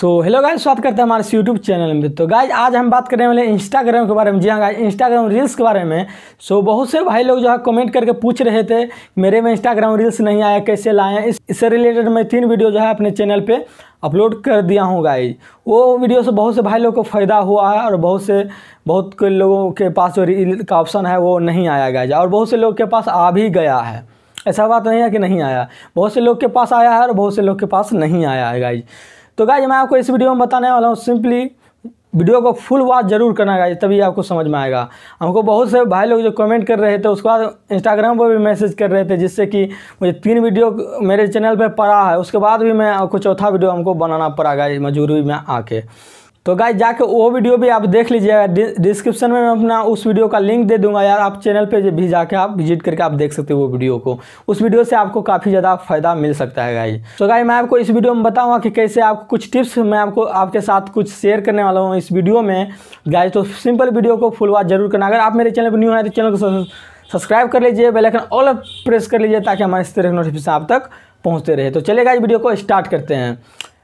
so hello guys स्वागत करते हैं हमारे यूट्यूब चैनल में तो गाइज आज हम बात करने वाले इंस्टाग्राम के बारे में जी हाँ गाइज इंस्टाग्राम रील्स के बारे में सो so, बहुत से भाई लोग जो है कमेंट करके पूछ रहे थे मेरे में इंस्टाग्राम रील्स नहीं आया कैसे लाएँ इस, इससे रिलेटेड मैं तीन वीडियो जो है अपने चैनल पर अपलोड कर दिया हूँ गाइज वो वीडियो से बहुत से भाई लोग को फ़ायदा हुआ है और बहुत से बहुत के लोगों के पास जो रील का ऑप्शन है वो नहीं आया गाइज और बहुत से लोग के पास आ भी गया है ऐसा बात नहीं है कि नहीं आया बहुत से लोग के पास आया है और बहुत से लोग के पास नहीं आया है गाइज तो गाय मैं आपको इस वीडियो में बताने वाला हूँ सिंपली वीडियो को फुल वॉच जरूर करना गाइज तभी आपको समझ में आएगा हमको बहुत से भाई लोग जो कमेंट कर रहे थे उसके बाद इंस्टाग्राम पर भी मैसेज कर रहे थे जिससे कि मुझे तीन वीडियो मेरे चैनल पर पड़ा है उसके बाद भी मैं आपको चौथा वीडियो हमको बनाना पड़ा गाइज मजबूरी में आके तो गाय जाके वो वीडियो भी आप देख लीजिएगा डिस्क्रिप्शन में मैं अपना उस वीडियो का लिंक दे दूंगा यार आप चैनल पे भी जाके आप विजिट करके आप देख सकते हो वो वीडियो को उस वीडियो से आपको काफ़ी ज़्यादा फायदा मिल सकता है गाय तो गाय मैं आपको इस वीडियो में बताऊँगा कि कैसे आपको कुछ टिप्स मैं आपको आपके साथ कुछ शेयर करने वाला हूँ इस वीडियो में गाय तो सिंपल वीडियो को फुलवा जरूर करना अगर आप मेरे चैनल पर न्यू है तो चैनल को सब्सक्राइब कर लीजिए बेलाइकन ऑल प्रेस कर लीजिए ताकि हमारे इस तरह नोटिफिकेशन आप तक पहुँचते रहे तो चलेगा इस वीडियो को स्टार्ट करते हैं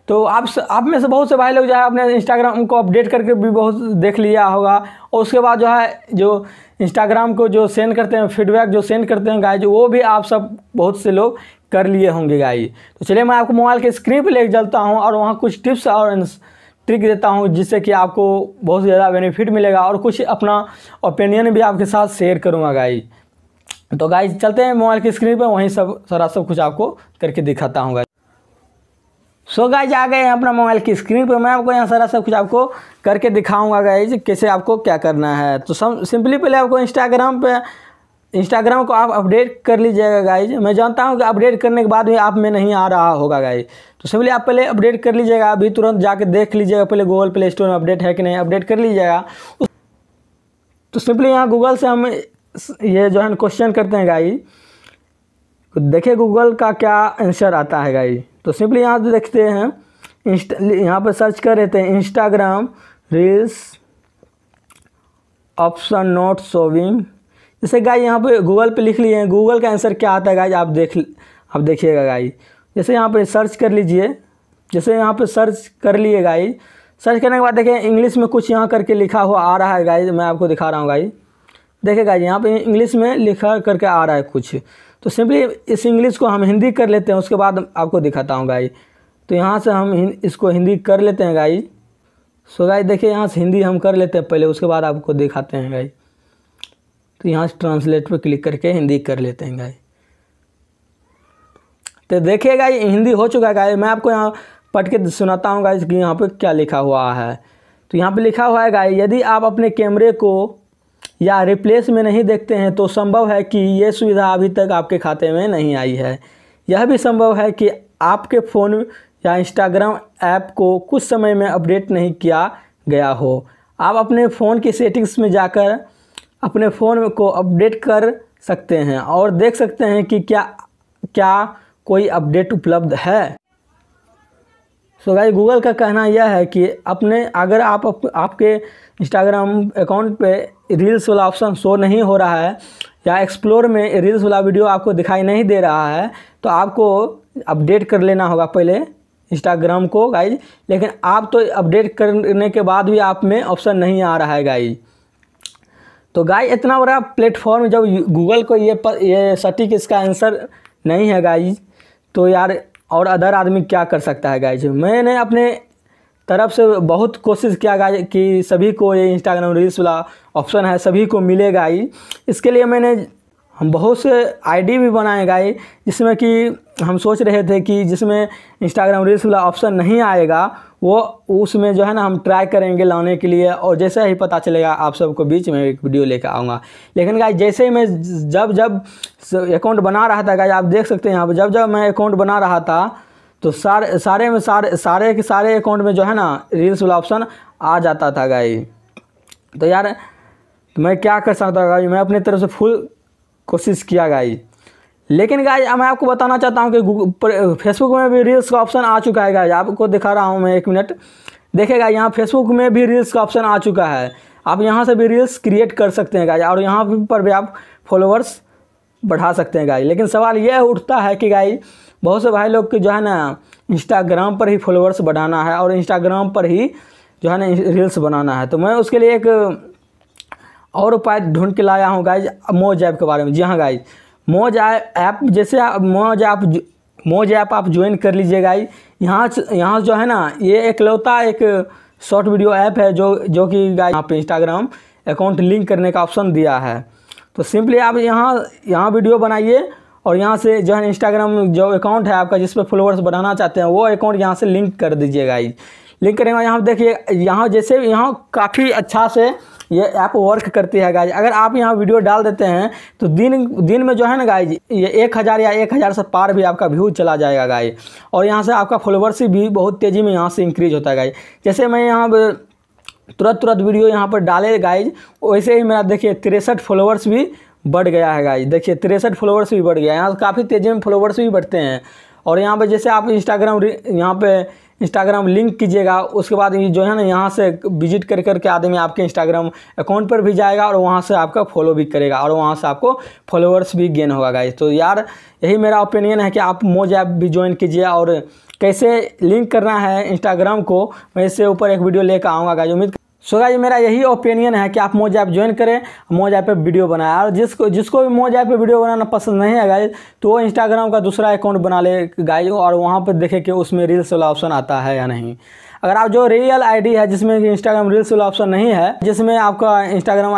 तो आप स, आप में से बहुत से भाई लोग जो है अपने इंस्टाग्राम को अपडेट करके भी बहुत देख लिया होगा और उसके बाद जो है जो इंस्टाग्राम को जो सेंड करते हैं फीडबैक जो सेंड करते हैं जो वो भी आप सब बहुत से लोग कर लिए होंगे गाय तो चलिए मैं आपको मोबाइल के स्क्रीन पर ले चलता हूँ और वहाँ कुछ टिप्स और ट्रिक देता हूँ जिससे कि आपको बहुत ज़्यादा बेनिफिट मिलेगा और कुछ अपना ओपिनियन भी आपके साथ शेयर करूँगा गाय तो गाय चलते हैं मोबाइल की स्क्रीन पर वहीं सब सारा सब कुछ आपको करके दिखाता हूँ गाई सो गाइज आ गए हैं अपना मोबाइल की स्क्रीन पर मैं आपको यहाँ सारा सब कुछ आपको करके दिखाऊंगा गाइज कैसे आपको क्या करना है तो सिंपली पहले आपको इंस्टाग्राम पे इंस्टाग्राम को आप अपडेट कर लीजिएगा गाइज मैं जानता हूँ कि अपडेट करने के बाद भी आप में नहीं आ रहा होगा गाइज तो सिंपली आप पहले अपडेट कर लीजिएगा अभी तुरंत जाके देख लीजिएगा पहले गूगल प्ले स्टोर में अपडेट है कि नहीं अपडेट कर लीजिएगा तो सिंपली यहाँ गूगल से हम ये जो है क्वेश्चन करते हैं गाइज तो देखिए गूगल का क्या आंसर आता है गाई तो सिंपली यहाँ देखते हैं इंस्टा यहाँ पर सर्च कर रहे हैं Instagram reels option not showing जैसे गाय यहाँ पे गूगल पे लिख लिए हैं गूगल का आंसर क्या आता है गाय आप देख आप देखिएगा गाय जैसे यहाँ पे सर्च कर लीजिए जैसे यहाँ पे सर्च कर लिए गाई सर्च करने के बाद देखें इंग्लिश में कुछ यहाँ करके लिखा हुआ आ रहा है गाई मैं आपको दिखा रहा हूँ गाई देखिए गाई यहाँ पर इंग्लिश में लिखा करके आ रहा है कुछ तो सिंपली इस इंग्लिश को हम हिंदी कर लेते हैं उसके बाद आपको दिखाता हूँ गाई तो यहाँ से हम इसको हिंदी कर लेते हैं गाई सो गाई देखिए यहाँ से हिंदी हम कर लेते हैं पहले उसके बाद आपको दिखाते हैं गाई तो यहाँ से ट्रांसलेट पर क्लिक करके हिंदी कर लेते हैं गाई तो देखिए गाई हिंदी हो चुका है गाई मैं आपको यहाँ पढ़ के सुनाता हूँ गाई कि यहाँ पर क्या लिखा हुआ है तो यहाँ पर लिखा हुआ है गाई यदि आप अपने कैमरे को या रिप्लेस में नहीं देखते हैं तो संभव है कि ये सुविधा अभी तक आपके खाते में नहीं आई है यह भी संभव है कि आपके फ़ोन या इंस्टाग्राम ऐप को कुछ समय में अपडेट नहीं किया गया हो आप अपने फ़ोन की सेटिंग्स में जाकर अपने फ़ोन को अपडेट कर सकते हैं और देख सकते हैं कि क्या क्या कोई अपडेट उपलब्ध है सो so गाइस गूगल का कहना यह है कि अपने अगर आप अप, आपके इंस्टाग्राम अकाउंट पे रील्स वाला ऑप्शन शो नहीं हो रहा है या एक्सप्लोर में रील्स वाला वीडियो आपको दिखाई नहीं दे रहा है तो आपको अपडेट कर लेना होगा पहले इंस्टाग्राम को गाइज लेकिन आप तो अपडेट करने के बाद भी आप में ऑप्शन नहीं आ रहा है गाइज तो गाय इतना बड़ा प्लेटफॉर्म जब गूगल को ये पर, ये सटीक इसका आंसर नहीं है गाइज तो यार और अदर आदमी क्या कर सकता है गाइज मैंने अपने तरफ से बहुत कोशिश किया गया कि सभी को ये इंस्टाग्राम रील्स वाला ऑप्शन है सभी को मिलेगा ही इसके लिए मैंने हम बहुत से आईडी भी बनाए गए जिसमें कि हम सोच रहे थे कि जिसमें इंस्टाग्राम रील्स वाला ऑप्शन नहीं आएगा वो उसमें जो है ना हम ट्राई करेंगे लाने के लिए और जैसे ही पता चलेगा आप सबको बीच में एक वीडियो लेकर आऊँगा लेकिन गाय जैसे ही मैं जब जब अकाउंट बना रहा था गाय आप देख सकते हैं यहाँ पर जब जब मैं अकाउंट बना रहा था तो सारे सारे में सारे सारे के सारे अकाउंट में जो है ना रील्स वाला ऑप्शन आ जाता था गाई तो यार तो मैं क्या कर सकता हूँ गाई मैं अपनी तरफ से फुल कोशिश किया गाई लेकिन गाई मैं आपको बताना चाहता हूँ कि फेसबुक में भी रील्स का ऑप्शन आ चुका है गाई आपको दिखा रहा हूँ मैं एक मिनट देखेगा यहाँ फेसबुक में भी रील्स का ऑप्शन आ चुका है आप यहाँ से भी रील्स क्रिएट कर सकते हैं गाई और यहाँ पर भी आप फॉलोअर्स बढ़ा सकते हैं गाई लेकिन सवाल यह उठता है कि गाई बहुत से भाई लोग के जो है ना इंस्टाग्राम पर ही फॉलोअर्स बढ़ाना है और इंस्टाग्राम पर ही जो है ना रील्स बनाना है तो मैं उसके लिए एक और उपाय ढूंढ के लाया हूँ गाइज मोज ऐप के बारे में जी हाँ गाइज मोज ऐप जैसे मोज ऐप मोज ऐप आप ज्वाइन कर लीजिए गाइज यहाँ यहाँ जो है ना ये एकलौता एक, एक शॉर्ट वीडियो ऐप है जो जो कि गाइज यहाँ पर इंस्टाग्राम अकाउंट लिंक करने का ऑप्शन दिया है तो सिंपली आप यहाँ यहाँ वीडियो बनाइए और यहाँ से जो है इंस्टाग्राम जो अकाउंट है आपका जिस पर फॉलोअर्स बनाना चाहते हैं वो अकाउंट यहाँ से लिंक कर दीजिएगा लिंक करेंगे यहाँ देखिए यहाँ जैसे यहाँ काफ़ी अच्छा से ये ऐप वर्क करती है गाइज अगर आप यहाँ वीडियो डाल देते हैं तो दिन दिन में जो है ना गाइज ये एक हज़ार या एक हज़ार से पार भी आपका व्यू चला जाएगा गाइज और यहाँ से आपका फॉलोवर्स भी बहुत तेज़ी में यहाँ से इंक्रीज होता है गाइज जैसे मैं यहाँ तुरंत तुरंत वीडियो यहाँ पर डाले गाइज वैसे ही मेरा देखिए तिरसठ फॉलोवर्स भी बढ़ गया है गाइज देखिए तिरसठ फॉलोवर्स भी बढ़ गया है यहाँ काफ़ी तेज़ी में फॉलोवर्स भी बढ़ते हैं और यहाँ पे जैसे आप इंस्टाग्राम यहाँ पे इंस्टाग्राम लिंक कीजिएगा उसके बाद जो है ना यहाँ से विजिट कर करके आदमी आपके इंस्टाग्राम अकाउंट पर भी जाएगा और वहाँ से आपका फॉलो भी करेगा और वहाँ से आपको फॉलोअर्स भी गेन होगा गाइज तो यार यही मेरा ओपिनियन है कि आप मोज ऐप भी ज्वाइन कीजिए और कैसे लिंक करना है इंस्टाग्राम को मैं इससे ऊपर एक वीडियो लेकर आऊँगा गाइज उम्मीद सो गाइज मेरा यही ओपिनियन है कि आप मोज ऐप ज्वाइन करें मोज ऐप पे वीडियो बनाएं और जिसको जिसको भी मोज ऐप पे वीडियो बनाना पसंद नहीं है गाइज तो वो इंस्टाग्राम का दूसरा अकाउंट बना ले गाइज और वहाँ पर देखे कि उसमें रील्स वाला ऑप्शन आता है या नहीं अगर आप जो रियल आईडी है जिसमें इंस्टाग्राम रील्स वाला ऑप्शन नहीं है जिसमें आपका इंस्टाग्राम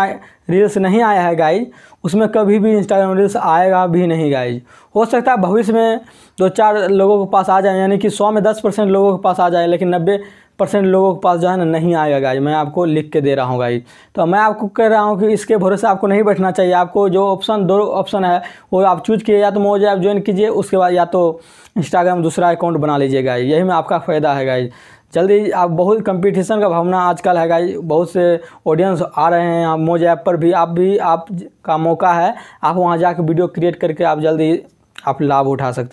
रील्स नहीं आया है गाइज उसमें कभी भी इंस्टाग्राम रील्स आएगा भी नहीं गाइज हो सकता है भविष्य में दो चार लोगों के पास आ जाए यानी कि सौ में दस परसेंट लोगों के पास आ जाए लेकिन नब्बे परसेंट लोगों के पास जो है ना नहीं आएगा गाइज मैं आपको लिख के दे रहा हूँ गाइज तो मैं आपको कह रहा हूँ कि इसके भरोसे आपको नहीं बैठना चाहिए आपको जो ऑप्शन दो ऑप्शन है वो आप चूज किए या तो मोज ऐप ज्वाइन कीजिए उसके बाद या तो इंस्टाग्राम दूसरा अकाउंट बना लीजिए गाइज यही में आपका फ़ायदा है गाइज जल्दी आप बहुत कंपटीशन का भावना आजकल है गाइज बहुत से ऑडियंस आ रहे हैं आप मोज ऐप पर भी आप भी आप का मौका है आप वहाँ जाकर वीडियो क्रिएट करके आप जल्दी आप लाभ उठा सकते हैं